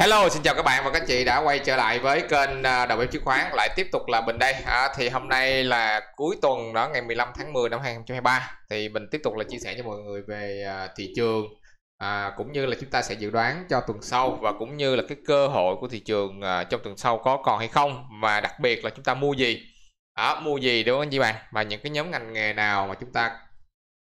Hello, xin chào các bạn và các chị đã quay trở lại với kênh à, đầu bếp chứng khoán lại tiếp tục là Bình đây. À, thì hôm nay là cuối tuần đó ngày 15 tháng 10 năm 2023 thì mình tiếp tục là chia sẻ cho mọi người về à, thị trường à, cũng như là chúng ta sẽ dự đoán cho tuần sau và cũng như là cái cơ hội của thị trường à, trong tuần sau có còn hay không và đặc biệt là chúng ta mua gì. À, mua gì đúng không chị bạn? Và những cái nhóm ngành nghề nào mà chúng ta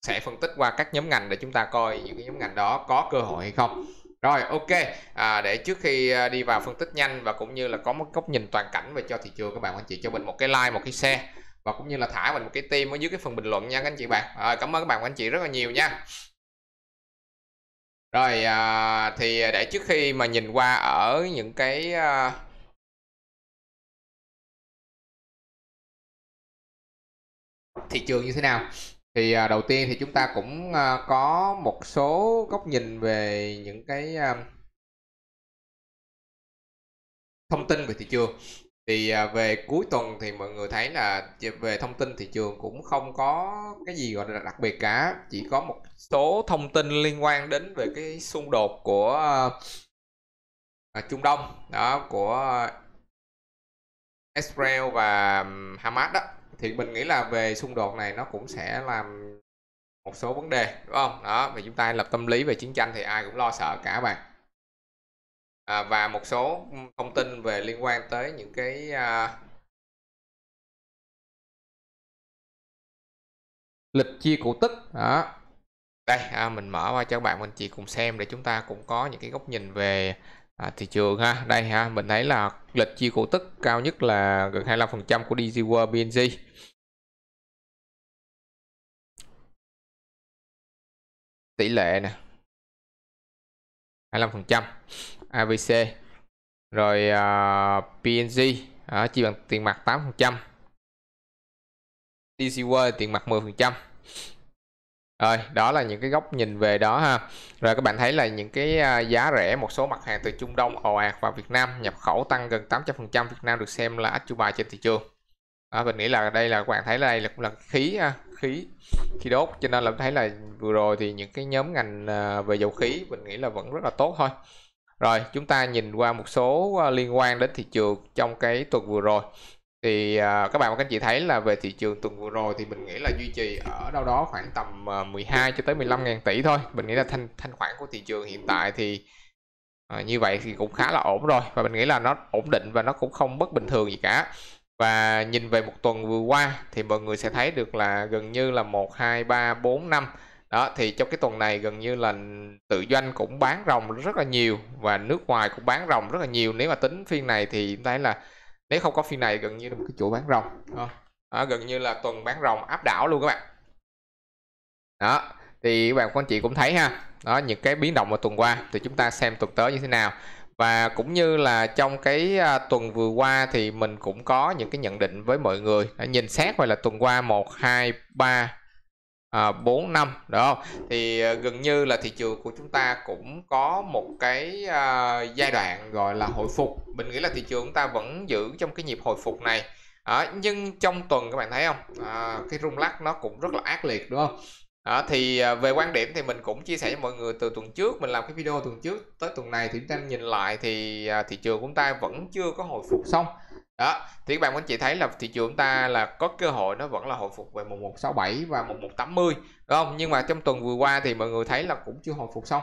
sẽ phân tích qua các nhóm ngành để chúng ta coi những cái nhóm ngành đó có cơ hội hay không rồi ok, à, để trước khi à, đi vào phân tích nhanh và cũng như là có một góc nhìn toàn cảnh về cho thị trường các bạn anh chị cho mình một cái like, một cái share và cũng như là thả mình một cái tim ở dưới cái phần bình luận nha các anh chị bạn. À, cảm ơn các bạn anh chị rất là nhiều nha. Rồi à, thì để trước khi mà nhìn qua ở những cái à, thị trường như thế nào thì à, đầu tiên thì chúng ta cũng à, có một số góc nhìn về những cái à, thông tin về thị trường thì à, về cuối tuần thì mọi người thấy là về thông tin thị trường cũng không có cái gì gọi là đặc biệt cả chỉ có một số thông tin liên quan đến về cái xung đột của à, à Trung Đông đó của Israel và Hamas đó thì mình nghĩ là về xung đột này nó cũng sẽ làm một số vấn đề đúng không đó vì chúng ta lập tâm lý về chiến tranh thì ai cũng lo sợ cả bạn à, và một số thông tin về liên quan tới những cái à, lịch chia cổ tức đó đây à, mình mở qua cho các bạn mình chị cùng xem để chúng ta cũng có những cái góc nhìn về à, thị trường ha đây ha mình thấy là lịch chia cổ tức cao nhất là gần 25% của DGW BNG tỷ lệ nè 25% ABC rồi uh, à, PNG ở à, chi bằng tiền mặt 8% DCW tiền mặt 10% rồi đó là những cái góc nhìn về đó ha rồi các bạn thấy là những cái à, giá rẻ một số mặt hàng từ Trung Đông ồ ạt vào Việt Nam nhập khẩu tăng gần 800% Việt Nam được xem là ách chủ bài trên thị trường à, mình nghĩ là đây là các bạn thấy là đây là cũng là khí ha khí khí đốt cho nên là thấy là vừa rồi thì những cái nhóm ngành à, về dầu khí mình nghĩ là vẫn rất là tốt thôi rồi chúng ta nhìn qua một số à, liên quan đến thị trường trong cái tuần vừa rồi thì à, các bạn và các anh chị thấy là về thị trường tuần vừa rồi thì mình nghĩ là duy trì ở đâu đó khoảng tầm 12 cho tới 15 ngàn tỷ thôi mình nghĩ là thanh thanh khoản của thị trường hiện tại thì như vậy thì cũng khá là ổn rồi và mình nghĩ là nó ổn định và nó cũng không bất bình thường gì cả và nhìn về một tuần vừa qua thì mọi người sẽ thấy được là gần như là 1 2 3 4 5 đó thì trong cái tuần này gần như là tự doanh cũng bán rồng rất là nhiều và nước ngoài cũng bán rồng rất là nhiều nếu mà tính phiên này thì thấy là nếu không có phiên này gần như là một cái chuỗi bán rồng ờ. đó. gần như là tuần bán rồng áp đảo luôn các bạn đó thì các bạn quan chị cũng thấy ha đó những cái biến động vào tuần qua thì chúng ta xem tuần tới như thế nào và cũng như là trong cái à, tuần vừa qua thì mình cũng có những cái nhận định với mọi người nhìn xét hoặc là tuần qua 1 2 3 à, 4 5 đúng không thì à, gần như là thị trường của chúng ta cũng có một cái à, giai đoạn gọi là hồi phục mình nghĩ là thị trường chúng ta vẫn giữ trong cái nhịp hồi phục này à, nhưng trong tuần các bạn thấy không à, cái rung lắc nó cũng rất là ác liệt đúng không đó, thì à, về quan điểm thì mình cũng chia sẻ với mọi người từ tuần trước mình làm cái video tuần trước tới tuần này thì chúng ta ừ. nhìn lại thì à, thị trường của chúng ta vẫn chưa có hồi phục xong đó thì các bạn anh chị thấy là thị trường của chúng ta là có cơ hội nó vẫn là hồi phục về 1167 và 1180 đúng không nhưng mà trong tuần vừa qua thì mọi người thấy là cũng chưa hồi phục xong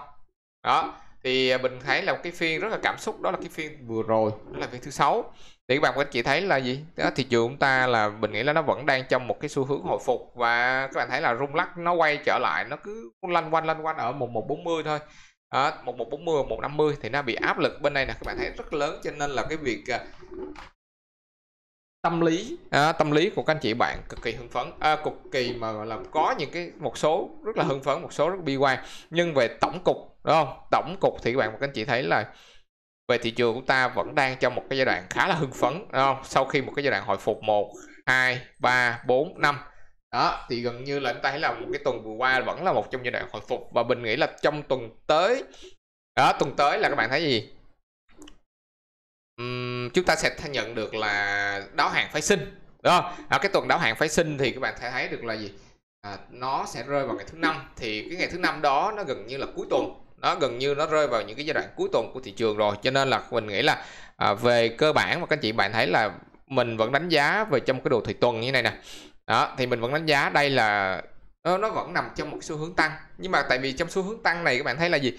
đó thì à, mình thấy là cái phiên rất là cảm xúc đó là cái phiên vừa rồi đó là phiên thứ sáu thì các bạn các chị thấy là gì đó, thị trường chúng ta là mình nghĩ là nó vẫn đang trong một cái xu hướng hồi phục và các bạn thấy là rung lắc nó quay trở lại nó cứ lanh quanh lanh quanh ở một bốn mươi thôi à, năm mươi thì nó bị áp lực bên đây nè các bạn thấy rất lớn cho nên là cái việc à, tâm lý à, tâm lý của các anh chị bạn cực kỳ hưng phấn à, cực kỳ mà gọi là có những cái một số rất là hưng phấn một số rất bi quan nhưng về tổng cục đúng không tổng cục thì các bạn các anh chị thấy là về thị trường của ta vẫn đang trong một cái giai đoạn khá là hưng phấn đúng không? sau khi một cái giai đoạn hồi phục 1 2 3 4 5 đó thì gần như là chúng ta thấy là một cái tuần vừa qua vẫn là một trong giai đoạn hồi phục và mình nghĩ là trong tuần tới đó tuần tới là các bạn thấy gì uhm, chúng ta sẽ nhận được là đáo hạn phái sinh đó à, cái tuần đáo hạn phái sinh thì các bạn thấy được là gì à, nó sẽ rơi vào ngày thứ năm thì cái ngày thứ năm đó nó gần như là cuối tuần nó gần như nó rơi vào những cái giai đoạn cuối tuần của thị trường rồi cho nên là mình nghĩ là à, về cơ bản mà các anh chị bạn thấy là mình vẫn đánh giá về trong cái đồ thị tuần như này nè đó thì mình vẫn đánh giá đây là nó vẫn nằm trong một xu hướng tăng nhưng mà tại vì trong xu hướng tăng này các bạn thấy là gì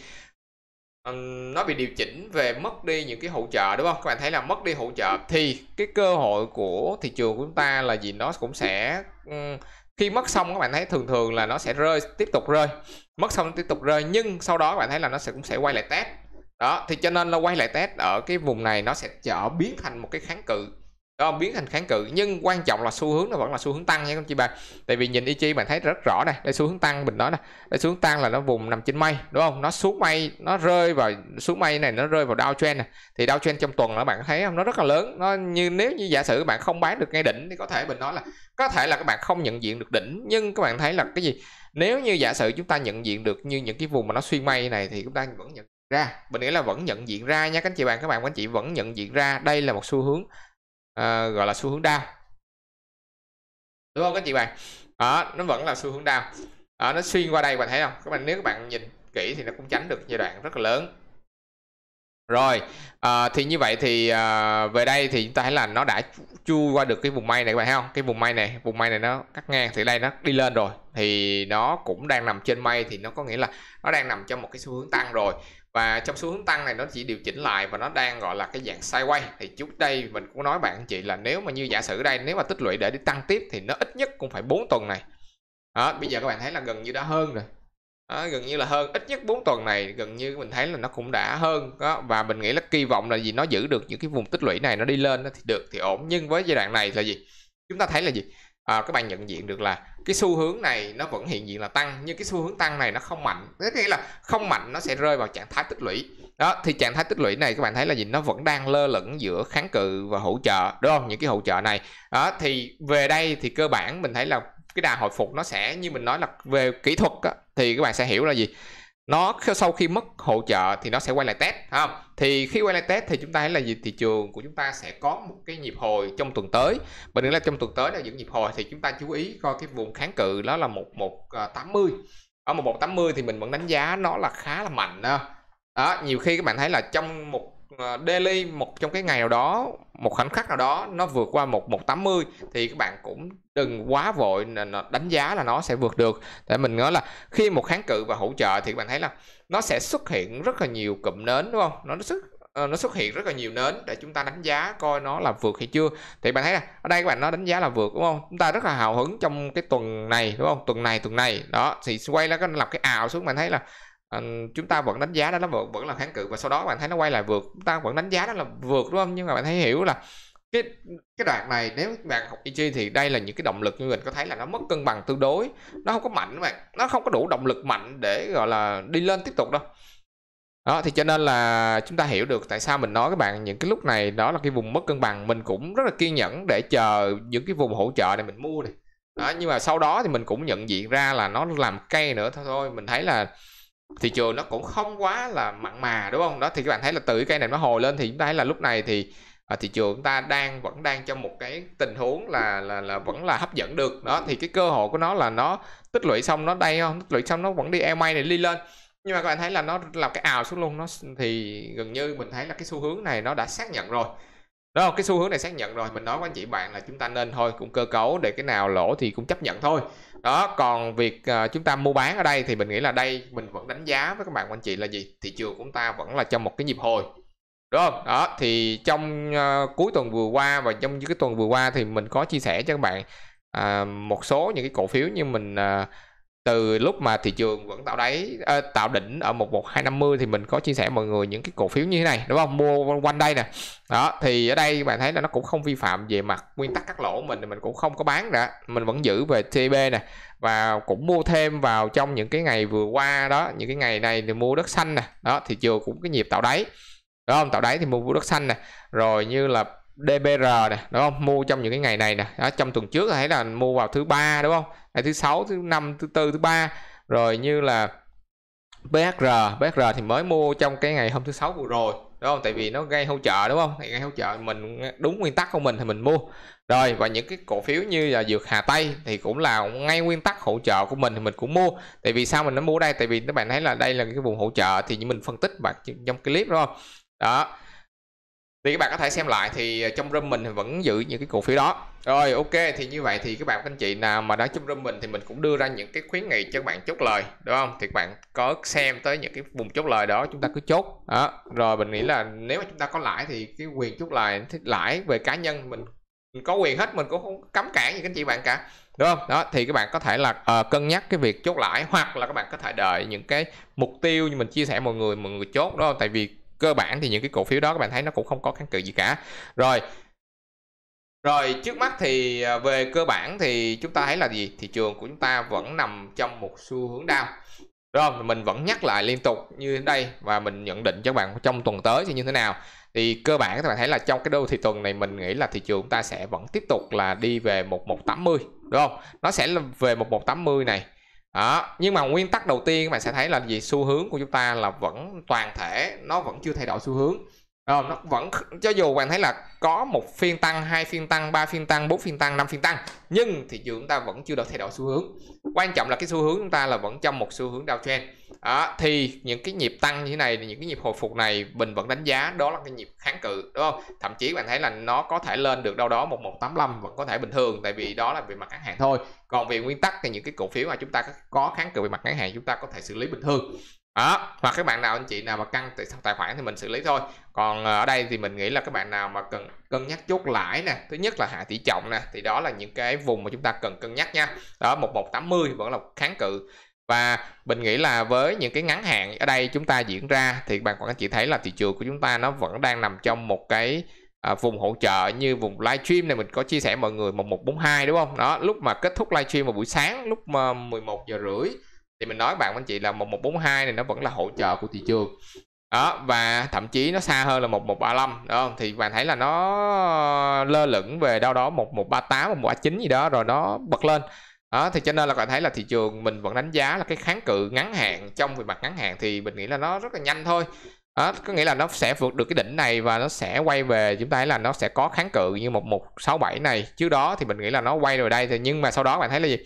ờ, nó bị điều chỉnh về mất đi những cái hỗ trợ đúng không các bạn thấy là mất đi hỗ trợ thì cái cơ hội của thị trường của chúng ta là gì nó cũng sẽ khi mất xong các bạn thấy thường thường là nó sẽ rơi tiếp tục rơi mất xong tiếp tục rơi nhưng sau đó bạn thấy là nó sẽ cũng sẽ quay lại test đó thì cho nên là quay lại test ở cái vùng này nó sẽ trở biến thành một cái kháng cự đó biến thành kháng cự nhưng quan trọng là xu hướng nó vẫn là xu hướng tăng nha các anh chị bạn tại vì nhìn Ichi bạn thấy rất rõ này đây xu hướng tăng mình nói nè đây xu hướng tăng là nó vùng nằm trên mây đúng không nó xuống mây nó rơi vào xuống mây này nó rơi vào downtrend này thì downtrend trong tuần là bạn thấy không nó rất là lớn nó như nếu như giả sử bạn không bán được ngay đỉnh thì có thể mình nói là có thể là các bạn không nhận diện được đỉnh nhưng các bạn thấy là cái gì nếu như giả sử chúng ta nhận diện được như những cái vùng mà nó xuyên mây này thì chúng ta vẫn nhận ra mình nghĩ là vẫn nhận diện ra nha các anh chị bạn các bạn các anh chị vẫn nhận diện ra đây là một xu hướng uh, gọi là xu hướng đau đúng không các anh chị bạn đó nó vẫn là xu hướng đau đó, nó xuyên qua đây bạn thấy không các bạn nếu các bạn nhìn kỹ thì nó cũng tránh được giai đoạn rất là lớn rồi à, thì như vậy thì à, về đây thì chúng ta thấy là nó đã chui qua được cái vùng may này các bạn thấy không cái vùng may này vùng may này nó cắt ngang thì đây nó đi lên rồi thì nó cũng đang nằm trên may thì nó có nghĩa là nó đang nằm trong một cái xu hướng tăng rồi và trong xu hướng tăng này nó chỉ điều chỉnh lại và nó đang gọi là cái dạng sideways thì trước đây mình cũng nói bạn chị là nếu mà như giả sử đây nếu mà tích lũy để đi tăng tiếp thì nó ít nhất cũng phải 4 tuần này đó, bây giờ các bạn thấy là gần như đã hơn rồi đó, gần như là hơn ít nhất 4 tuần này gần như mình thấy là nó cũng đã hơn đó và mình nghĩ là kỳ vọng là gì nó giữ được những cái vùng tích lũy này nó đi lên thì được thì ổn nhưng với giai đoạn này là gì chúng ta thấy là gì à, các bạn nhận diện được là cái xu hướng này nó vẫn hiện diện là tăng nhưng cái xu hướng tăng này nó không mạnh thế nghĩa là không mạnh nó sẽ rơi vào trạng thái tích lũy đó thì trạng thái tích lũy này các bạn thấy là gì nó vẫn đang lơ lửng giữa kháng cự và hỗ trợ đúng không những cái hỗ trợ này đó thì về đây thì cơ bản mình thấy là cái đà hồi phục nó sẽ như mình nói là về kỹ thuật á, thì các bạn sẽ hiểu là gì nó sau khi mất hỗ trợ thì nó sẽ quay lại test không thì khi quay lại test thì chúng ta thấy là gì thị trường của chúng ta sẽ có một cái nhịp hồi trong tuần tới và nữa là trong tuần tới là những nhịp hồi thì chúng ta chú ý coi cái vùng kháng cự đó là một một ờ, tám mươi ở một một tám mươi thì mình vẫn đánh giá nó là khá là mạnh đó nhiều khi các bạn thấy là trong một Ờ, delay một trong cái ngày nào đó một khoảnh khắc nào đó nó vượt qua một một tám mươi thì các bạn cũng đừng quá vội đánh giá là nó sẽ vượt được để mình nói là khi một kháng cự và hỗ trợ thì các bạn thấy là nó sẽ xuất hiện rất là nhiều cụm nến đúng không nó xuất ờ, nó xuất hiện rất là nhiều nến để chúng ta đánh giá coi nó là vượt hay chưa thì bạn thấy là ở đây các bạn nó đánh giá là vượt đúng không chúng ta rất là hào hứng trong cái tuần này đúng không tuần này tuần này đó thì quay lại cái lập cái ảo xuống bạn thấy là Ờ, chúng ta vẫn đánh giá đó là vẫn, vẫn là kháng cự và sau đó bạn thấy nó quay lại vượt chúng ta vẫn đánh giá đó là vượt đúng không nhưng mà bạn thấy hiểu là cái cái đoạn này nếu bạn học EG thì đây là những cái động lực như mình có thấy là nó mất cân bằng tương đối nó không có mạnh mà nó không có đủ động lực mạnh để gọi là đi lên tiếp tục đâu đó thì cho nên là chúng ta hiểu được tại sao mình nói các bạn những cái lúc này đó là cái vùng mất cân bằng mình cũng rất là kiên nhẫn để chờ những cái vùng hỗ trợ này mình mua này đó nhưng mà sau đó thì mình cũng nhận diện ra là nó làm cây nữa thôi, thôi mình thấy là thị trường nó cũng không quá là mặn mà đúng không đó thì các bạn thấy là từ cái cây này nó hồi lên thì chúng ta thấy là lúc này thì à, thị trường chúng ta đang vẫn đang trong một cái tình huống là là là vẫn là hấp dẫn được đó thì cái cơ hội của nó là nó tích lũy xong nó đây không tích lũy xong nó vẫn đi EMA này đi lên nhưng mà các bạn thấy là nó làm cái ào xuống luôn nó thì gần như mình thấy là cái xu hướng này nó đã xác nhận rồi đó cái xu hướng này xác nhận rồi mình nói với anh chị bạn là chúng ta nên thôi cũng cơ cấu để cái nào lỗ thì cũng chấp nhận thôi đó còn việc uh, chúng ta mua bán ở đây thì mình nghĩ là đây mình vẫn đánh giá với các bạn anh chị là gì thị trường của chúng ta vẫn là trong một cái nhịp hồi đúng không đó thì trong uh, cuối tuần vừa qua và trong những cái tuần vừa qua thì mình có chia sẻ cho các bạn uh, một số những cái cổ phiếu như mình uh, từ lúc mà thị trường vẫn tạo đáy ờ, tạo đỉnh ở một một hai năm mươi thì mình có chia sẻ mọi người những cái cổ phiếu như thế này đúng không mua quanh đây nè đó thì ở đây bạn thấy là nó cũng không vi phạm về mặt nguyên tắc cắt lỗ mình thì mình cũng không có bán nữa mình vẫn giữ về TB nè và cũng mua thêm vào trong những cái ngày vừa qua đó những cái ngày này thì mua đất xanh nè đó thị trường cũng cái nhịp tạo đáy đúng không tạo đáy thì mua đất xanh nè rồi như là DBR nè đúng không mua trong những cái ngày này nè đó trong tuần trước thấy là mua vào thứ ba đúng không hay thứ sáu thứ năm thứ tư thứ ba rồi như là BHR BHR thì mới mua trong cái ngày hôm thứ sáu vừa rồi đúng không tại vì nó gây hỗ trợ đúng không thì gây hỗ trợ mình đúng nguyên tắc của mình thì mình mua rồi và những cái cổ phiếu như là dược Hà Tây thì cũng là ngay nguyên tắc hỗ trợ của mình thì mình cũng mua tại vì sao mình nó mua đây tại vì các bạn thấy là đây là cái vùng hỗ trợ thì như mình phân tích bạn trong clip đúng không đó thì các bạn có thể xem lại thì à, trong room mình thì vẫn giữ những cái cổ phiếu đó rồi ok thì như vậy thì các bạn các anh chị nào mà đã trong room mình thì mình cũng đưa ra những cái khuyến nghị cho các bạn chốt lời đúng không thì các bạn có xem tới những cái vùng chốt lời đó chúng ta cứ chốt đó. rồi mình nghĩ là nếu mà chúng ta có lãi thì cái quyền chốt lời lãi về cá nhân mình, mình có quyền hết mình cũng không cấm cản gì các anh chị bạn cả đúng không đó thì các bạn có thể là uh, cân nhắc cái việc chốt lãi hoặc là các bạn có thể đợi những cái mục tiêu như mình chia sẻ mọi người mọi người chốt đó tại vì cơ bản thì những cái cổ phiếu đó các bạn thấy nó cũng không có kháng cự gì cả rồi rồi trước mắt thì à, về cơ bản thì chúng ta thấy là gì thị trường của chúng ta vẫn nằm trong một xu hướng down rồi mình vẫn nhắc lại liên tục như thế đây và mình nhận định cho các bạn trong tuần tới sẽ như thế nào thì cơ bản các bạn thấy là trong cái đô thị tuần này mình nghĩ là thị trường chúng ta sẽ vẫn tiếp tục là đi về 1180 đúng không nó sẽ là về 1180 này đó nhưng mà nguyên tắc đầu tiên các bạn sẽ thấy là gì xu hướng của chúng ta là vẫn toàn thể nó vẫn chưa thay đổi xu hướng Ờ, nó vẫn cho dù bạn thấy là có một phiên tăng, hai phiên tăng, ba phiên tăng, bốn phiên tăng, năm phiên tăng nhưng thị trường chúng ta vẫn chưa được thay đổi xu hướng. Quan trọng là cái xu hướng chúng ta là vẫn trong một xu hướng downtrend. À, thì những cái nhịp tăng như thế này, những cái nhịp hồi phục này mình vẫn đánh giá đó là cái nhịp kháng cự đúng không? Thậm chí bạn thấy là nó có thể lên được đâu đó một một tám 1185 vẫn có thể bình thường tại vì đó là về mặt ngắn hạn thôi. Còn về nguyên tắc thì những cái cổ phiếu mà chúng ta có kháng cự về mặt ngắn hạn chúng ta có thể xử lý bình thường đó hoặc các bạn nào anh chị nào mà căng tài khoản thì mình xử lý thôi còn ờ, ở đây thì mình nghĩ là các bạn nào mà cần cân nhắc chốt lãi nè thứ nhất là hạ tỷ trọng nè thì đó là những cái vùng mà chúng ta cần cân nhắc nha đó mươi vẫn là kháng cự và mình nghĩ là với những cái ngắn hạn ở đây chúng ta diễn ra thì bạn còn anh chị thấy là thị trường của chúng ta nó vẫn đang nằm trong một cái à, vùng hỗ trợ như vùng livestream này mình có chia sẻ mọi người một một bốn hai đúng không đó lúc mà kết thúc livestream vào buổi sáng lúc mà một giờ rưỡi thì mình nói bạn anh chị là 1142 này nó vẫn là hỗ trợ của thị trường đó và thậm chí nó xa hơn là 1135 đúng không thì bạn thấy là nó lơ lửng về đâu đó 1138 1139 gì đó rồi nó bật lên đó thì cho nên là bạn thấy là thị trường mình vẫn đánh giá là cái kháng cự ngắn hạn trong về mặt ngắn hạn thì mình nghĩ là nó rất là nhanh thôi đó, có nghĩa là nó sẽ vượt được cái đỉnh này và nó sẽ quay về chúng ta thấy là nó sẽ có kháng cự như 1167 này trước đó thì mình nghĩ là nó quay rồi đây thì nhưng mà sau đó bạn thấy là gì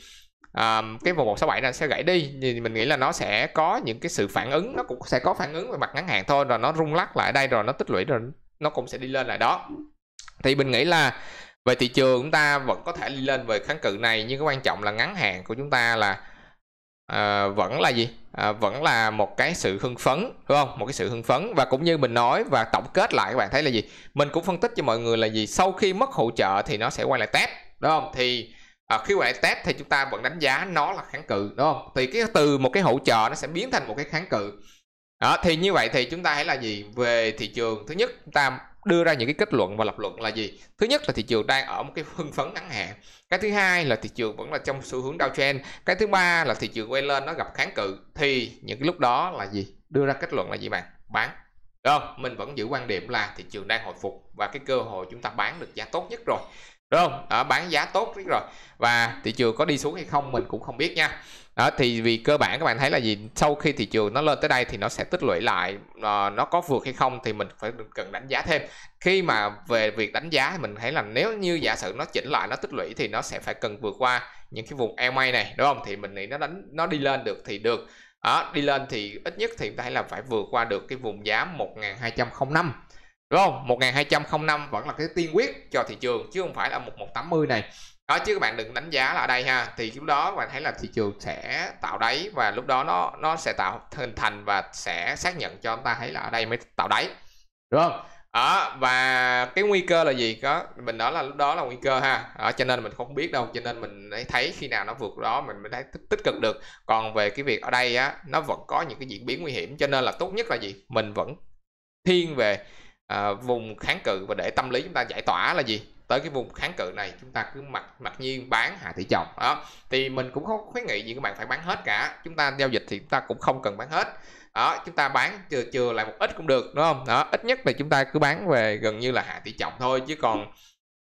um, cái vùng 167 này sẽ gãy đi thì mình nghĩ là nó sẽ có những cái sự phản ứng nó cũng sẽ có phản ứng về mặt ngắn hạn thôi rồi nó rung lắc lại đây rồi nó tích lũy rồi nó cũng sẽ đi lên lại đó thì mình nghĩ là về thị trường chúng ta vẫn có thể đi lên về kháng cự này nhưng cái quan trọng là ngắn hạn của chúng ta là à, vẫn là gì à, vẫn là một cái sự hưng phấn đúng không một cái sự hưng phấn và cũng như mình nói và tổng kết lại các bạn thấy là gì mình cũng phân tích cho mọi người là gì sau khi mất hỗ trợ thì nó sẽ quay lại test đúng không thì à, khi ngoại test thì chúng ta vẫn đánh giá nó là kháng cự đúng không thì cái từ một cái hỗ trợ nó sẽ biến thành một cái kháng cự đó, thì như vậy thì chúng ta hãy là gì về thị trường thứ nhất chúng ta đưa ra những cái kết luận và lập luận là gì thứ nhất là thị trường đang ở một cái hưng phấn ngắn hạn cái thứ hai là thị trường vẫn là trong xu hướng downtrend cái thứ ba là thị trường quay lên nó gặp kháng cự thì những cái lúc đó là gì đưa ra kết luận là gì bạn bán được không mình vẫn giữ quan điểm là thị trường đang hồi phục và cái cơ hội chúng ta bán được giá tốt nhất rồi đúng không à, bán giá tốt rồi và thị trường có đi xuống hay không mình cũng không biết nha đó, thì vì cơ bản các bạn thấy là gì sau khi thị trường nó lên tới đây thì nó sẽ tích lũy lại à, nó có vượt hay không thì mình phải cần đánh giá thêm khi mà về việc đánh giá mình thấy là nếu như giả sử nó chỉnh lại nó tích lũy thì nó sẽ phải cần vượt qua những cái vùng EMA này đúng không thì mình nghĩ nó đánh nó đi lên được thì được đó, đi lên thì ít nhất thì ta thấy là phải vượt qua được cái vùng giá 1205 đúng không 1205 vẫn là cái tiên quyết cho thị trường chứ không phải là 1180 này đó chứ các bạn đừng đánh giá là ở đây ha thì lúc đó các bạn thấy là thị trường sẽ tạo đáy và lúc đó nó nó sẽ tạo hình thành và sẽ xác nhận cho chúng ta thấy là ở đây mới tạo đáy đúng không đó, và cái nguy cơ là gì có mình nói là lúc đó là nguy cơ ha đó, cho nên mình không biết đâu cho nên mình thấy khi nào nó vượt đó mình mới thấy tích, tích cực được còn về cái việc ở đây á nó vẫn có những cái diễn biến nguy hiểm cho nên là tốt nhất là gì mình vẫn thiên về à, vùng kháng cự và để tâm lý chúng ta giải tỏa là gì tới cái vùng kháng cự này chúng ta cứ mặc mặc nhiên bán hạ thị trường đó thì mình cũng không khuyến nghị gì các bạn phải bán hết cả chúng ta giao dịch thì chúng ta cũng không cần bán hết đó chúng ta bán chừa chừa lại một ít cũng được đúng không đó ít nhất là chúng ta cứ bán về gần như là hạ tỷ trọng thôi chứ còn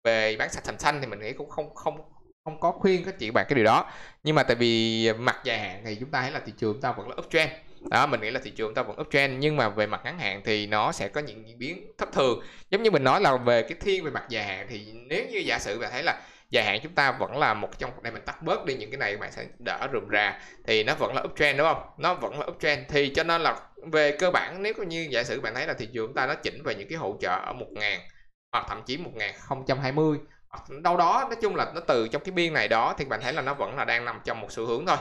về bán sạch thành xanh thì mình nghĩ cũng không không không có khuyên các chị bạn cái điều đó nhưng mà tại vì mặt dài hạn thì chúng ta thấy là thị trường chúng ta vẫn là uptrend đó mình nghĩ là thị trường ta vẫn uptrend nhưng mà về mặt ngắn hạn thì nó sẽ có những diễn biến thất thường giống như mình nói là về cái thiên về mặt dài hạn thì nếu như giả sử bạn thấy là dài hạn chúng ta vẫn là một trong đây mình tắt bớt đi những cái này bạn sẽ đỡ rườm rà thì nó vẫn là uptrend đúng không nó vẫn là uptrend thì cho nên là về cơ bản nếu như giả sử bạn thấy là thị trường chúng ta nó chỉnh về những cái hỗ trợ ở 1000 hoặc thậm chí 1020 đâu đó nói chung là nó từ trong cái biên này đó thì bạn thấy là nó vẫn là đang nằm trong một xu hướng thôi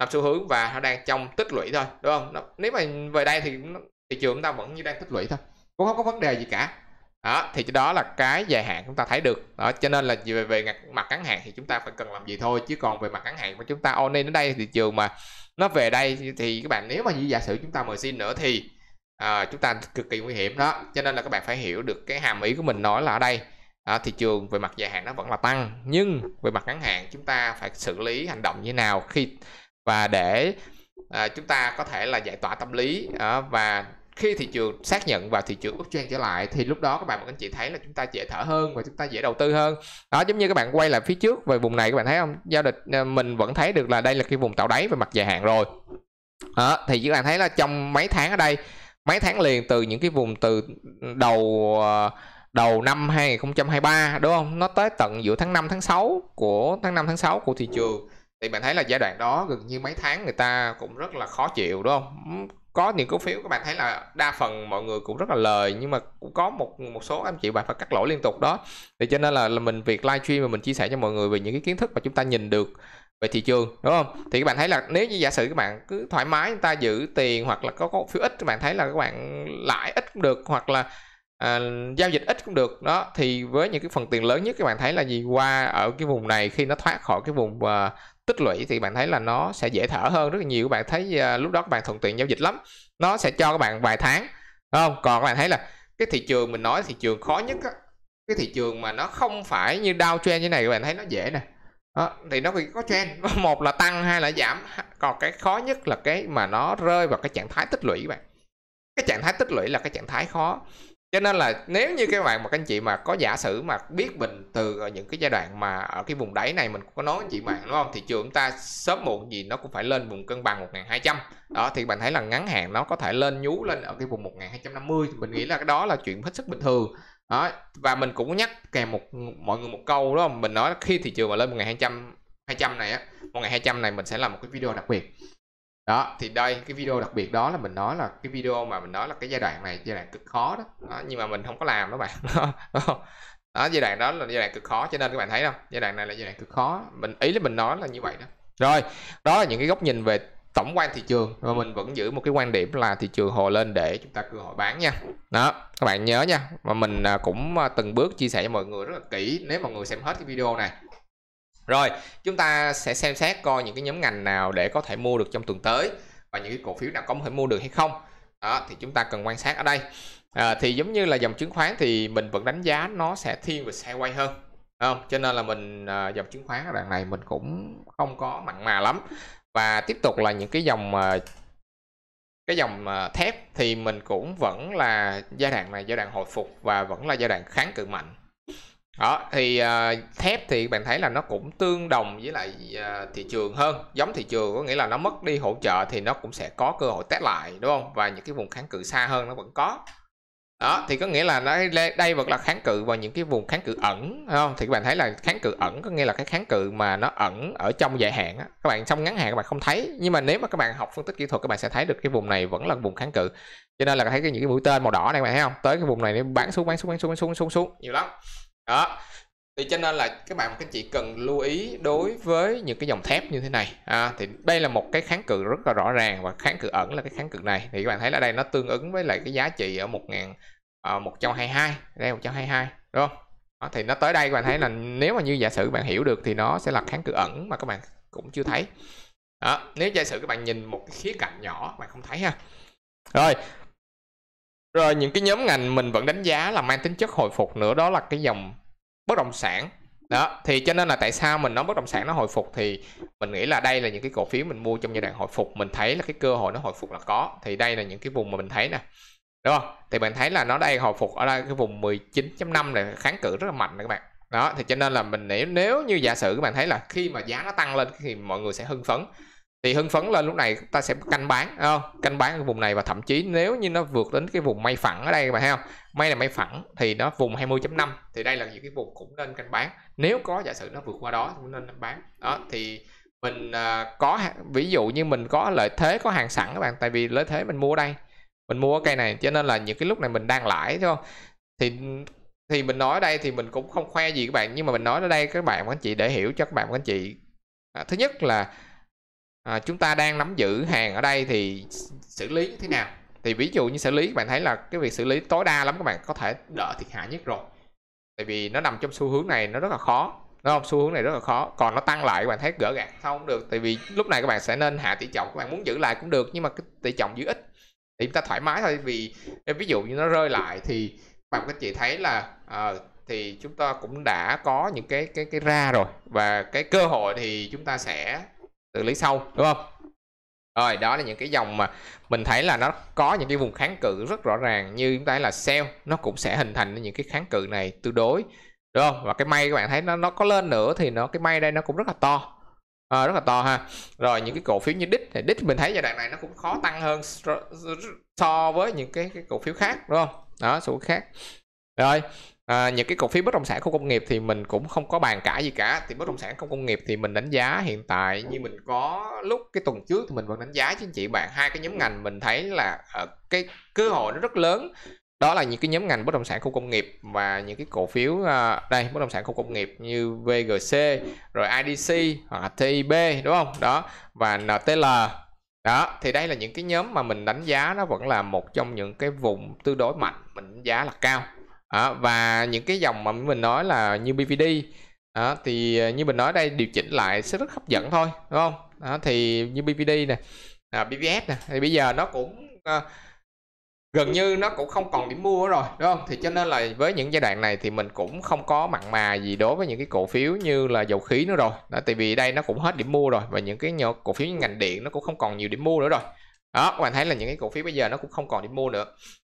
làm xu hướng và nó đang trong tích lũy thôi đúng không nó, nếu mà về đây thì thị trường chúng ta vẫn như đang tích lũy thôi cũng không có vấn đề gì cả đó thì đó là cái dài hạn chúng ta thấy được đó cho nên là về về mặt ngắn hạn thì chúng ta phải cần làm gì thôi chứ còn về mặt ngắn hạn mà chúng ta on in đến đây thị trường mà nó về đây thì các bạn nếu mà như giả sử chúng ta mời xin nữa thì à, chúng ta cực kỳ nguy hiểm đó cho nên là các bạn phải hiểu được cái hàm ý của mình nói là ở đây à, thị trường về mặt dài hạn nó vẫn là tăng nhưng về mặt ngắn hạn chúng ta phải xử lý hành động như nào khi và để à, chúng ta có thể là giải tỏa tâm lý à, và khi thị trường xác nhận và thị trường bước trang trở lại thì lúc đó các bạn và anh chị thấy là chúng ta dễ thở hơn và chúng ta dễ đầu tư hơn đó giống như các bạn quay lại phía trước về vùng này các bạn thấy không giao dịch à, mình vẫn thấy được là đây là cái vùng tạo đáy về mặt dài hạn rồi đó, thì các bạn thấy là trong mấy tháng ở đây mấy tháng liền từ những cái vùng từ đầu à, đầu năm 2023 đúng không nó tới tận giữa tháng 5 tháng 6 của tháng 5 tháng 6 của thị trường thì bạn thấy là giai đoạn đó gần như mấy tháng người ta cũng rất là khó chịu đúng không ừ, có những cổ phiếu các bạn thấy là đa phần mọi người cũng rất là lời nhưng mà cũng có một một số anh chị bạn phải cắt lỗ liên tục đó thì cho nên là, là mình việc live stream và mình chia sẻ cho mọi người về những cái kiến thức mà chúng ta nhìn được về thị trường đúng không thì các bạn thấy là nếu như giả sử các bạn cứ thoải mái người ta giữ tiền hoặc là có cổ phiếu ít các bạn thấy là các bạn lãi ít cũng được hoặc là à, giao dịch ít cũng được đó thì với những cái phần tiền lớn nhất các bạn thấy là gì qua ở cái vùng này khi nó thoát khỏi cái vùng uh, tích lũy thì bạn thấy là nó sẽ dễ thở hơn rất là nhiều các bạn thấy uh, lúc đó các bạn thuận tiện giao dịch lắm nó sẽ cho các bạn vài tháng không còn các bạn thấy là cái thị trường mình nói thị trường khó nhất á, cái thị trường mà nó không phải như đau trend như này các bạn thấy nó dễ nè đó, thì nó có trend một là tăng hai là giảm còn cái khó nhất là cái mà nó rơi vào cái trạng thái tích lũy các bạn cái trạng thái tích lũy là cái trạng thái khó cho nên là nếu như các bạn mà các anh chị mà có giả sử mà biết mình từ ờ, những cái giai đoạn mà ở cái vùng đáy này mình cũng có nói anh chị bạn đúng không thị trường chúng ta sớm muộn gì nó cũng phải lên vùng cân bằng 1200 đó thì bạn thấy là ngắn hạn nó có thể lên nhú lên ở cái vùng 1250 thì mình nghĩ là cái đó là chuyện hết sức bình thường đó và mình cũng nhắc kèm một mọi người một câu đúng không mình nói khi thị trường mà lên 1200 200 này á 1200 này mình sẽ làm một cái video đặc biệt đó thì đây cái video đặc biệt đó là mình nói là cái video mà mình nói là cái giai đoạn này giai đoạn cực khó đó, đó nhưng mà mình không có làm đó bạn đó giai đoạn đó là giai đoạn cực khó cho nên các bạn thấy không giai đoạn này là giai đoạn cực khó mình ý là mình nói là như vậy đó rồi đó là những cái góc nhìn về tổng quan thị trường và mình vẫn giữ một cái quan điểm là thị trường hồ lên để chúng ta cơ hội bán nha đó các bạn nhớ nha mà mình à, cũng à, từng bước chia sẻ cho mọi người rất là kỹ nếu mọi người xem hết cái video này rồi chúng ta sẽ xem xét coi những cái nhóm ngành nào để có thể mua được trong tuần tới và những cái cổ phiếu nào có thể mua được hay không đó thì chúng ta cần quan sát ở đây à, thì giống như là dòng chứng khoán thì mình vẫn đánh giá nó sẽ thiên về xe quay hơn không cho nên là mình à, dòng chứng khoán ở đoạn này mình cũng không có mặn mà lắm và tiếp tục là những cái dòng à, cái dòng à, thép thì mình cũng vẫn là giai đoạn này giai đoạn hồi phục và vẫn là giai đoạn kháng cự mạnh đó thì uh, thép thì bạn thấy là nó cũng tương đồng với lại uh, thị trường hơn giống thị trường có nghĩa là nó mất đi hỗ trợ thì nó cũng sẽ có cơ hội test lại đúng không và những cái vùng kháng cự xa hơn nó vẫn có đó thì có nghĩa là nó đây vật là kháng cự vào những cái vùng kháng cự ẩn không thì các bạn thấy là kháng cự ẩn có nghĩa là cái kháng cự mà nó ẩn ở trong dài hạn á các bạn trong ngắn hạn các bạn không thấy nhưng mà nếu mà các bạn học phân tích kỹ thuật các bạn sẽ thấy được cái vùng này vẫn là vùng kháng cự cho nên là thấy cái những cái mũi tên màu đỏ này các bạn thấy không tới cái vùng này nó bán xuống bán xuống bán xuống bán xuống bán xuống, bán xuống. nhiều lắm đó thì cho nên là các bạn các chị cần lưu ý đối với những cái dòng thép như thế này à, thì đây là một cái kháng cự rất là rõ ràng và kháng cự ẩn là cái kháng cự này thì các bạn thấy là đây nó tương ứng với lại cái giá trị ở một một 1000 uh, hai, đây một trăm hai hai, đúng không đó, thì nó tới đây các bạn thấy là nếu mà như giả sử các bạn hiểu được thì nó sẽ là kháng cự ẩn mà các bạn cũng chưa thấy đó, nếu giả sử các bạn nhìn một cái khía cạnh nhỏ bạn không thấy ha rồi rồi những cái nhóm ngành mình vẫn đánh giá là mang tính chất hồi phục nữa đó là cái dòng bất động sản đó thì cho nên là tại sao mình nói bất động sản nó hồi phục thì mình nghĩ là đây là những cái cổ phiếu mình mua trong giai đoạn hồi phục mình thấy là cái cơ hội nó hồi phục là có thì đây là những cái vùng mà mình thấy nè đúng không thì mình thấy là nó đây hồi phục ở đây cái vùng 19.5 này kháng cự rất là mạnh này các bạn đó thì cho nên là mình nếu nếu như giả sử các bạn thấy là khi mà giá nó tăng lên thì mọi người sẽ hưng phấn thì hưng phấn lên lúc này ta sẽ canh bán không? canh bán cái vùng này và thậm chí nếu như nó vượt đến cái vùng may phẳng ở đây các bạn thấy không May là may phẳng thì nó vùng 20.5 thì đây là những cái vùng cũng nên canh bán nếu có giả sử nó vượt qua đó cũng nên bán đó thì mình à, có ví dụ như mình có lợi thế có hàng sẵn các bạn tại vì lợi thế mình mua ở đây mình mua ở cây này cho nên là những cái lúc này mình đang lãi đúng không thì thì mình nói ở đây thì mình cũng không khoe gì các bạn nhưng mà mình nói ở đây các bạn các anh chị để hiểu cho các bạn các anh chị à, thứ nhất là à, chúng ta đang nắm giữ hàng ở đây thì xử lý như thế nào thì ví dụ như xử lý các bạn thấy là cái việc xử lý tối đa lắm các bạn có thể đỡ thiệt hại nhất rồi tại vì nó nằm trong xu hướng này nó rất là khó đúng không xu hướng này rất là khó còn nó tăng lại các bạn thấy gỡ gạt sao không được tại vì lúc này các bạn sẽ nên hạ tỷ trọng các bạn muốn giữ lại cũng được nhưng mà cái tỷ trọng giữ ít thì chúng ta thoải mái thôi vì ví dụ như nó rơi lại thì bạn các chị thấy là à, thì chúng ta cũng đã có những cái cái cái ra rồi và cái cơ hội thì chúng ta sẽ xử lý sau đúng không rồi đó là những cái dòng mà mình thấy là nó có những cái vùng kháng cự rất rõ ràng như chúng ta thấy là sell nó cũng sẽ hình thành những cái kháng cự này tương đối đúng không và cái may các bạn thấy nó nó có lên nữa thì nó cái may đây nó cũng rất là to à, rất là to ha rồi những cái cổ phiếu như đích thì đích mình thấy giai đoạn này nó cũng khó tăng hơn so với những cái, cái cổ phiếu khác đúng không đó số khác rồi à, những cái cổ phiếu bất động sản khu công nghiệp thì mình cũng không có bàn cãi gì cả thì bất động sản khu công nghiệp thì mình đánh giá hiện tại như mình có lúc cái tuần trước thì mình vẫn đánh giá chứ anh chị bạn hai cái nhóm ngành mình thấy là ờ, cái cơ hội nó rất lớn đó là những cái nhóm ngành bất động sản khu công nghiệp và những cái cổ phiếu uh, đây bất động sản khu công nghiệp như VGC rồi IDC hoặc là TIB đúng không đó và NTL đó thì đây là những cái nhóm mà mình đánh giá nó vẫn là một trong những cái vùng tương đối mạnh mình đánh giá là cao à, và những cái dòng mà mình nói là như BVD à, thì ờ, như mình nói đây điều chỉnh lại sẽ rất hấp dẫn thôi đúng không à, thì như BVD nè à, BVS nè thì bây giờ nó cũng à, gần như nó cũng không còn điểm mua rồi đúng không thì cho nên là với những giai đoạn này thì mình cũng không có mặn mà gì đối với những cái cổ phiếu như là dầu khí nữa rồi đó tại vì đây nó cũng hết điểm mua rồi và những cái nhỏ cổ phiếu như ngành điện nó cũng không còn nhiều điểm mua nữa rồi đó các bạn thấy là những cái cổ phiếu bây giờ nó cũng không còn điểm mua nữa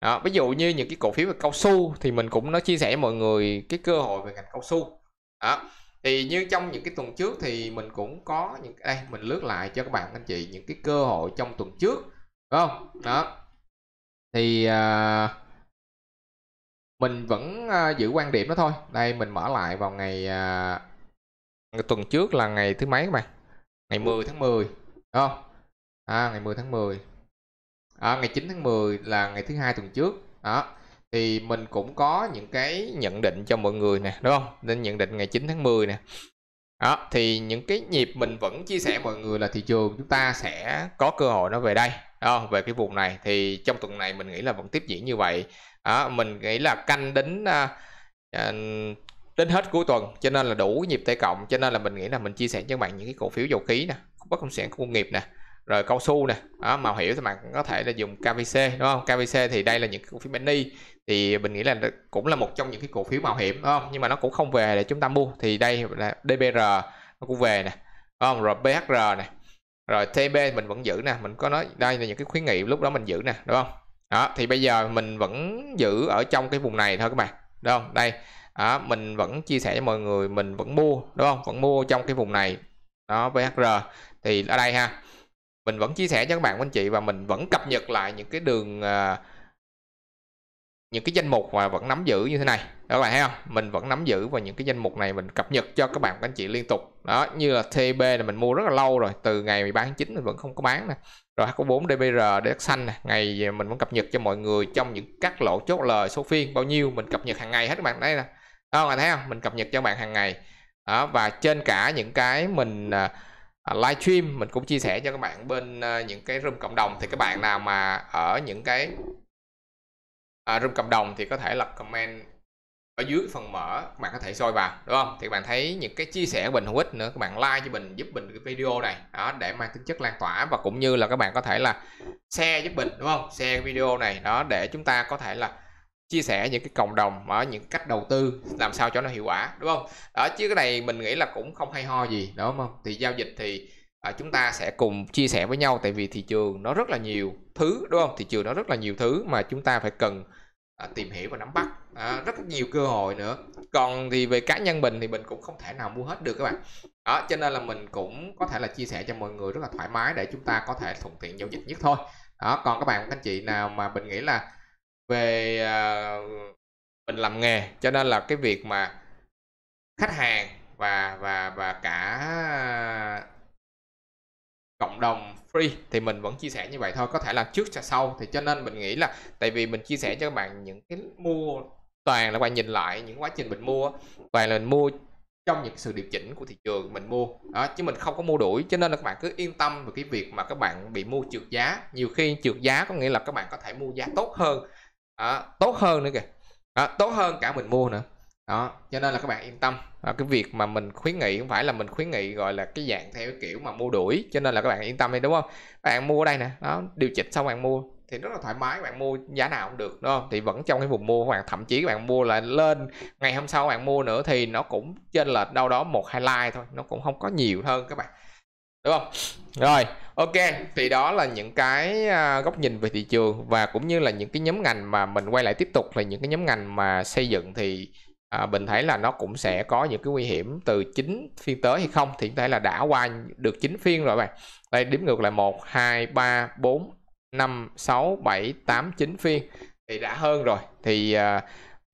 đó, ví dụ như những cái cổ phiếu về cao su thì mình cũng nói chia sẻ mọi người cái cơ hội về ngành cao su đó thì như trong những cái tuần trước thì mình cũng có những đây mình lướt lại cho các bạn anh chị những cái cơ hội trong tuần trước đúng không đó thì à, mình vẫn à, giữ quan điểm đó thôi đây mình mở lại vào ngày à, tuần trước là ngày thứ mấy các bạn ngày 10 tháng 10 đúng không à, ngày 10 tháng 10 à, ngày 9 tháng 10 là ngày thứ hai tuần trước đó thì mình cũng có những cái nhận định cho mọi người nè đúng không nên nhận định ngày 9 tháng 10 nè đó thì những cái nhịp mình vẫn chia sẻ mọi người là thị trường chúng ta sẽ có cơ hội nó về đây đó, về cái vùng này thì trong tuần này mình nghĩ là vẫn tiếp diễn như vậy đó, mình nghĩ là canh đến uh, đến hết cuối tuần cho nên là đủ nhịp tay cộng cho nên là mình nghĩ là mình chia sẻ cho bạn những cái cổ phiếu dầu khí nè bất động sản công nghiệp nè rồi cao su nè đó, màu hiểu thì bạn có thể là dùng KVC đúng không KVC thì đây là những cổ phiếu penny thì mình nghĩ là cũng là một trong những cái cổ phiếu mạo hiểm đúng không nhưng mà nó cũng không về để chúng ta mua thì đây là DBR nó cũng về nè không rồi BHR nè rồi TB mình vẫn giữ nè mình có nói đây là những cái khuyến nghị lúc đó mình giữ nè đúng không đó thì bây giờ mình vẫn giữ ở trong cái vùng này thôi các bạn đúng không đây đó, mình vẫn chia sẻ với mọi người mình vẫn mua đúng không vẫn mua trong cái vùng này đó BHR thì ở đây ha mình vẫn chia sẻ cho các bạn anh chị và mình vẫn cập nhật lại những cái đường uh, những cái danh mục mà vẫn nắm giữ như thế này đó các bạn thấy không mình vẫn nắm giữ và những cái danh mục này mình cập nhật cho các bạn các anh chị liên tục đó như là TB là mình mua rất là lâu rồi từ ngày 13 tháng 9 mình vẫn không có bán nè rồi có 4 DBR để xanh này. ngày mình vẫn cập nhật cho mọi người trong những các lỗ chốt lời số phiên bao nhiêu mình cập nhật hàng ngày hết các bạn đây nè đó các thấy không mình cập nhật cho bạn hàng ngày đó, và trên cả những cái mình uh, uh, live stream mình cũng chia sẻ cho các bạn bên ờ, những cái room cộng đồng thì các bạn nào mà ở những cái à, room cộng đồng thì có thể lập comment ở dưới phần mở các bạn có thể soi vào đúng không thì các bạn thấy những cái chia sẻ của mình hữu ích nữa các bạn like cho mình giúp mình cái video này đó để mang tính chất lan tỏa và cũng như là các bạn có thể là share giúp mình đúng không share video này đó để chúng ta có thể là chia sẻ những cái cộng đồng ở những cách đầu tư làm sao cho nó hiệu quả đúng không ở chứ cái này mình nghĩ là cũng không hay ho gì đúng không thì giao dịch thì à, chúng ta sẽ cùng chia sẻ với nhau tại vì thị trường nó rất là nhiều thứ đúng không thị trường nó rất là nhiều thứ mà chúng ta phải cần à, tìm hiểu và nắm bắt à, rất nhiều cơ hội nữa còn thì về cá nhân mình thì mình cũng không thể nào mua hết được các bạn đó cho nên là mình cũng có thể là chia sẻ cho mọi người rất là thoải mái để chúng ta có thể thuận tiện giao dịch nhất thôi đó còn các bạn các anh chị nào mà mình nghĩ là về uh, mình làm nghề cho nên là cái việc mà khách hàng và và và cả cộng đồng free thì mình vẫn chia sẻ như vậy thôi có thể là trước và sau thì cho nên mình nghĩ là tại vì mình chia sẻ cho các bạn những cái mua toàn là bạn nhìn lại những quá trình mình mua toàn là mình mua trong những sự điều chỉnh của thị trường mình mua đó chứ mình không có mua đuổi cho nên là các bạn cứ yên tâm về cái việc mà các bạn bị mua trượt giá nhiều khi trượt giá có nghĩa là các bạn có thể mua giá tốt hơn đó, tốt hơn nữa kìa đó, tốt hơn cả mình mua nữa đó cho nên là các bạn yên tâm đó, cái việc mà mình khuyến nghị không phải là mình khuyến nghị gọi là cái dạng theo kiểu mà mua đuổi cho nên là các bạn yên tâm đi đúng không bạn mua ở đây nè đó điều chỉnh xong bạn mua thì rất là thoải mái bạn mua giá nào cũng được đúng không thì vẫn trong cái vùng mua bạn thậm chí các bạn mua là lên ngày hôm sau bạn mua nữa thì nó cũng trên lệch đâu đó một hai like thôi nó cũng không có nhiều hơn các bạn đúng không rồi ok thì đó là những cái à, góc nhìn về thị trường và cũng như là những cái nhóm ngành mà mình quay lại tiếp tục là những cái nhóm ngành mà xây dựng thì à, mình thấy là nó cũng sẽ có những cái nguy hiểm từ chín phiên tới hay không thì có thể là đã qua được chín phiên rồi bạn đây đếm ngược lại một hai ba bốn năm sáu bảy tám chín phiên thì đã hơn rồi thì à,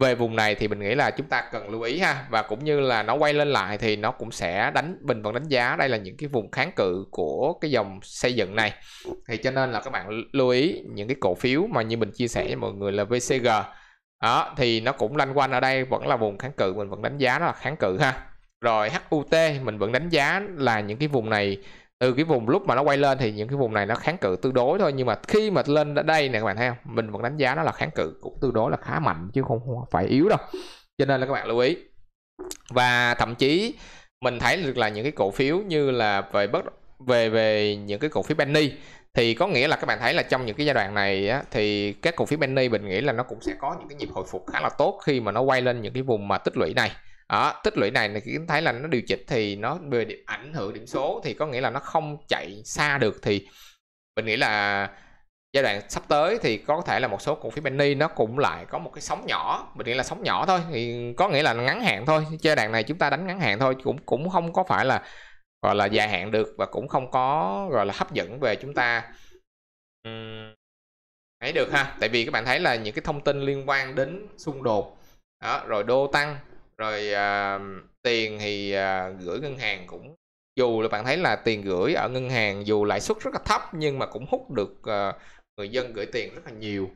về vùng này thì mình nghĩ là chúng ta cần lưu ý ha và cũng như là nó quay lên lại thì nó cũng sẽ đánh bình vẫn đánh giá đây là những cái vùng kháng cự của cái dòng xây dựng này thì cho nên là các bạn lưu ý những cái cổ phiếu mà như mình chia sẻ với mọi người là VCG đó thì nó cũng lanh quanh ở đây vẫn là vùng kháng cự mình vẫn đánh giá nó là kháng cự ha rồi HUT mình vẫn đánh giá là những cái vùng này từ cái vùng lúc mà nó quay lên thì những cái vùng này nó kháng cự tương đối thôi nhưng mà khi mà lên ở đây nè các bạn thấy không mình vẫn đánh giá nó là kháng cự cũng tương đối là khá mạnh chứ không, phải yếu đâu cho nên là các bạn lưu ý và thậm chí mình thấy được là những cái cổ phiếu như là về bất về về những cái cổ phiếu penny thì có nghĩa là các bạn thấy là trong những cái giai đoạn này á, thì các cổ phiếu penny mình nghĩ là nó cũng sẽ có những cái nhịp hồi phục khá là tốt khi mà nó quay lên những cái vùng mà tích lũy này đó, tích lũy này thì chúng thấy là nó điều chỉnh thì nó về điểm ảnh hưởng điểm số thì có nghĩa là nó không chạy xa được thì mình nghĩ là giai đoạn sắp tới thì có thể là một số cổ phiếu penny nó cũng lại có một cái sóng nhỏ mình nghĩ là sóng nhỏ thôi thì có nghĩa là ngắn hạn thôi giai đoạn này chúng ta đánh ngắn hạn thôi cũng cũng không có phải là gọi là dài hạn được và cũng không có gọi là hấp dẫn về chúng ta thấy được ha tại vì các bạn thấy là những cái thông tin liên quan đến xung đột đó, rồi đô tăng rồi à, tiền thì à, gửi ngân hàng cũng dù là bạn thấy là tiền gửi ở ngân hàng dù lãi suất rất là thấp nhưng mà cũng hút được à, người dân gửi tiền rất là nhiều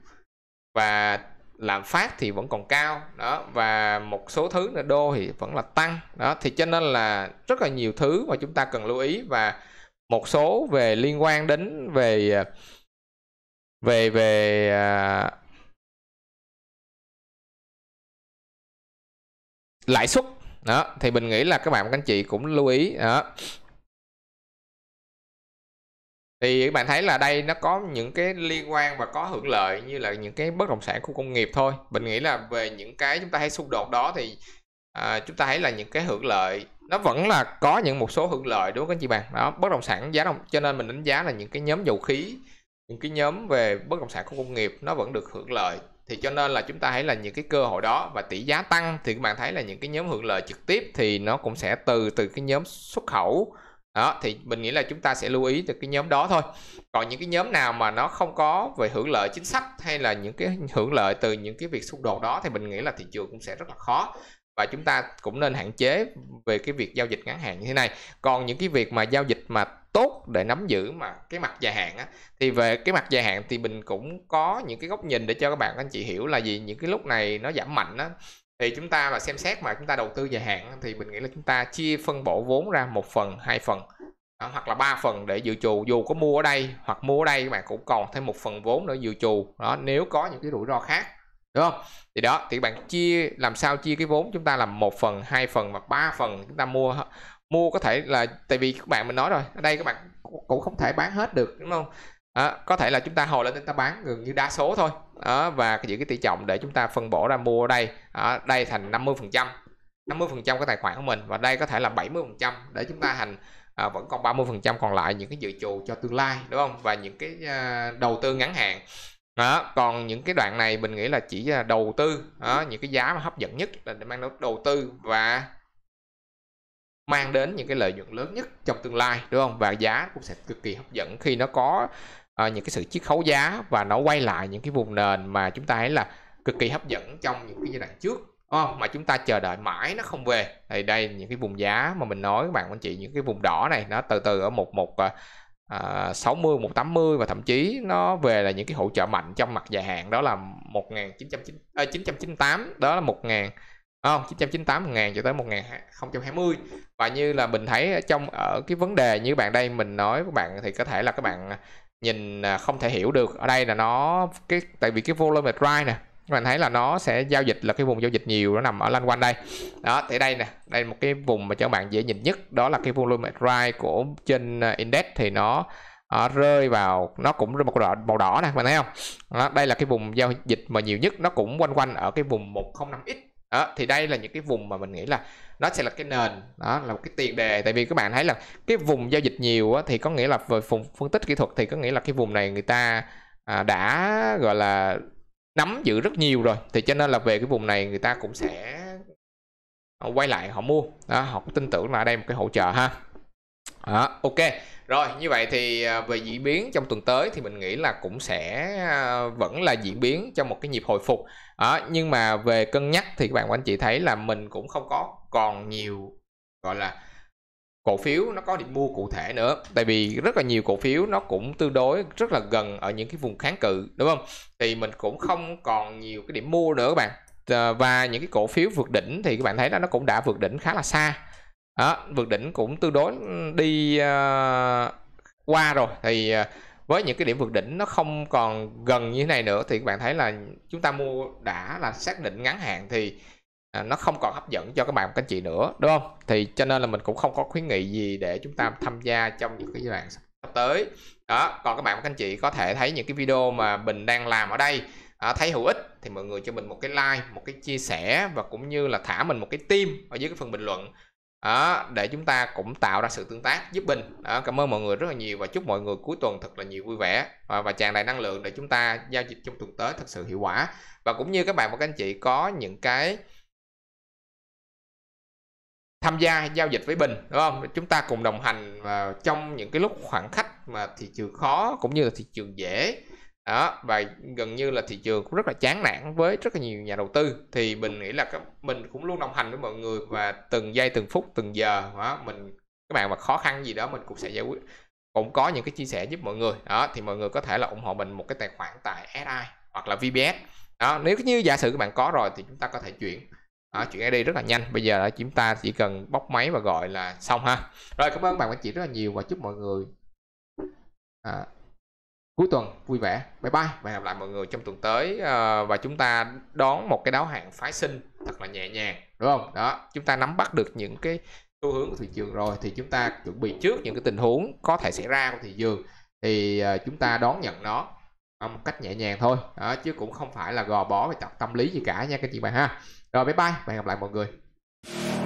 và lạm phát thì vẫn còn cao đó và một số thứ là đô thì vẫn là tăng đó thì cho nên là rất là nhiều thứ mà chúng ta cần lưu ý và một số về liên quan đến về à, về về à, lãi suất đó thì mình nghĩ là các bạn các anh chị cũng lưu ý đó thì các bạn thấy là đây nó có những cái liên quan và có hưởng lợi như là những cái bất động sản khu công nghiệp thôi mình nghĩ là về những cái chúng ta hay xung đột đó thì à, chúng ta thấy là những cái hưởng lợi nó vẫn là có những một số hưởng lợi đúng không các anh chị bạn đó bất động sản giá đồng cho nên mình đánh giá là những cái nhóm dầu khí những cái nhóm về bất động sản khu công nghiệp nó vẫn được hưởng lợi thì cho nên là chúng ta thấy là những cái cơ hội đó và tỷ giá tăng thì các bạn thấy là những cái nhóm hưởng lợi trực tiếp thì nó cũng sẽ từ từ cái nhóm xuất khẩu đó thì mình nghĩ là chúng ta sẽ lưu ý từ cái nhóm đó thôi còn những cái nhóm nào mà nó không có về hưởng lợi chính sách hay là những cái hưởng lợi từ những cái việc xung đột đó thì mình nghĩ là thị trường cũng sẽ rất là khó và chúng ta cũng nên hạn chế về cái việc giao dịch ngắn hạn như thế này còn những cái việc mà giao dịch mà tốt để nắm giữ mà cái mặt dài hạn á thì về cái mặt dài hạn thì mình cũng có những cái góc nhìn để cho các bạn anh chị hiểu là gì những cái lúc này nó giảm mạnh á thì chúng ta mà xem xét mà chúng ta đầu tư dài hạn thì mình nghĩ là chúng ta chia phân bổ vốn ra một phần hai phần đó, hoặc là ba phần để dự trù dù có mua ở đây hoặc mua ở đây các bạn cũng còn thêm một phần vốn nữa dự trù đó nếu có những cái rủi ro khác đúng không thì đó thì bạn chia làm sao chia cái vốn chúng ta làm một phần hai phần và ba phần chúng ta mua mua có thể là tại vì các bạn mình nói rồi ở đây các bạn cũng không thể bán hết được đúng không à, có thể là chúng ta hồi lên chúng ta bán gần như đa số thôi à, và giữ cái tỷ trọng để chúng ta phân bổ ra mua ở đây à, đây thành 50 phần trăm 50 phần trăm cái tài khoản của mình và đây có thể là 70 phần trăm để chúng ta thành à, vẫn còn 30 phần trăm còn lại những cái dự trù cho tương lai đúng không và những cái à, đầu tư ngắn hạn đó, còn những cái đoạn này mình nghĩ là chỉ là đầu tư đó, những cái giá mà hấp dẫn nhất là để mang nó đầu tư và mang đến những cái lợi nhuận lớn nhất trong tương lai đúng không và giá cũng sẽ cực kỳ hấp dẫn khi nó có uh, những cái sự chiết khấu giá và nó quay lại những cái vùng nền mà chúng ta thấy là cực kỳ hấp dẫn trong những cái giai đoạn trước oh, mà chúng ta chờ đợi mãi nó không về thì đây những cái vùng giá mà mình nói các bạn anh chị những cái vùng đỏ này nó từ từ ở một một uh, 60 180 và thậm chí nó về là những cái hỗ trợ mạnh trong mặt dài hạn đó là 1998 ờ, đó là 1000 không 998 1000 cho tới 1020 và như là mình thấy trong ở cái vấn đề như bạn đây mình nói các bạn thì có thể là các bạn à, nhìn à, không thể hiểu được ở đây là nó cái tại vì cái volume drive nè các bạn thấy là nó sẽ giao dịch là cái vùng giao dịch nhiều nó nằm ở lanh quanh đây đó thì đây nè đây là một cái vùng mà cho bạn dễ nhìn nhất đó là cái volume drive của trên à, index thì nó à, rơi vào nó cũng rơi một đỏ màu đỏ nè bạn thấy không đó, đây là cái vùng giao dịch mà nhiều nhất nó cũng quanh quanh ở cái vùng 105x đó, thì đây là những cái vùng mà mình nghĩ là nó sẽ là cái nền đó là một cái tiền đề tại vì các bạn thấy là cái vùng giao dịch nhiều á, thì có nghĩa là về vùng phân tích kỹ thuật thì có nghĩa là cái vùng này người ta à, đã gọi là nắm giữ rất nhiều rồi thì cho nên là về cái vùng này người ta cũng sẽ quay lại họ mua đó, họ cũng tin tưởng là ở đây một cái hỗ trợ ha đó, ok rồi như vậy thì à, về diễn biến trong tuần tới thì mình nghĩ là cũng sẽ à, vẫn là diễn biến trong một cái nhịp hồi phục à, nhưng mà về cân nhắc thì các bạn của anh chị thấy là mình cũng không có còn nhiều gọi là cổ phiếu nó có điểm mua cụ thể nữa tại vì rất là nhiều cổ phiếu nó cũng tương đối rất là gần ở những cái vùng kháng cự đúng không thì mình cũng không còn nhiều cái điểm mua nữa các bạn ờ, và những cái cổ phiếu vượt đỉnh thì các bạn thấy là nó cũng đã vượt đỉnh khá là xa đó, vượt đỉnh cũng tương đối ừ, đi uh, qua rồi thì uh, với những cái điểm vượt đỉnh nó không còn gần như thế này nữa thì các bạn thấy là chúng ta mua đã là xác định ngắn hạn thì uh, nó không còn hấp dẫn cho các bạn các anh chị nữa đúng không thì cho nên là mình cũng không có khuyến nghị gì để chúng ta tham gia trong những cái giai đoạn sắp tới đó còn các bạn các anh chị có thể thấy những cái video mà mình đang làm ở đây à, thấy hữu ích thì mọi người cho mình một cái like một cái chia sẻ và cũng như là thả mình một cái tim ở dưới cái phần bình luận đó, để chúng ta cũng tạo ra sự tương tác giúp mình đó, cảm ơn mọi người rất là nhiều và chúc mọi người cuối tuần thật là nhiều vui vẻ và, và tràn đầy năng lượng để chúng ta giao dịch trong tuần tới thật sự hiệu quả và cũng như các bạn và các anh chị có những cái tham gia giao dịch với Bình đúng không? Chúng ta cùng đồng hành uh, trong những cái lúc khoảng khách mà thị trường khó cũng như là thị trường dễ đó và gần như là thị trường cũng rất là chán nản với rất là nhiều nhà đầu tư thì mình nghĩ là các, mình cũng luôn đồng hành với mọi người và từng giây từng phút từng giờ đó mình các bạn mà khó khăn gì đó mình cũng sẽ giải quyết cũng có những cái chia sẻ giúp mọi người đó thì mọi người có thể là ủng hộ mình một cái tài khoản tại SI hoặc là VBS đó nếu như giả sử các bạn có rồi thì chúng ta có thể chuyển đó, chuyển đi rất là nhanh bây giờ là chúng ta chỉ cần bóc máy và gọi là xong ha rồi cảm ơn bạn anh chị rất là nhiều và chúc mọi người à, cuối tuần vui vẻ bye bye và gặp lại mọi người trong tuần tới ờ, và chúng ta đón một cái đáo hạn phái sinh thật là nhẹ nhàng đúng không đó chúng ta nắm bắt được những cái xu hướng của thị trường rồi thì chúng ta chuẩn bị trước những cái tình huống có thể xảy ra của thị trường thì ờ, chúng ta đón nhận nó ờ, một cách nhẹ nhàng thôi đó, chứ cũng không phải là gò bó về tập tâm lý gì cả nha các chị bạn ha rồi bye bye và gặp lại mọi người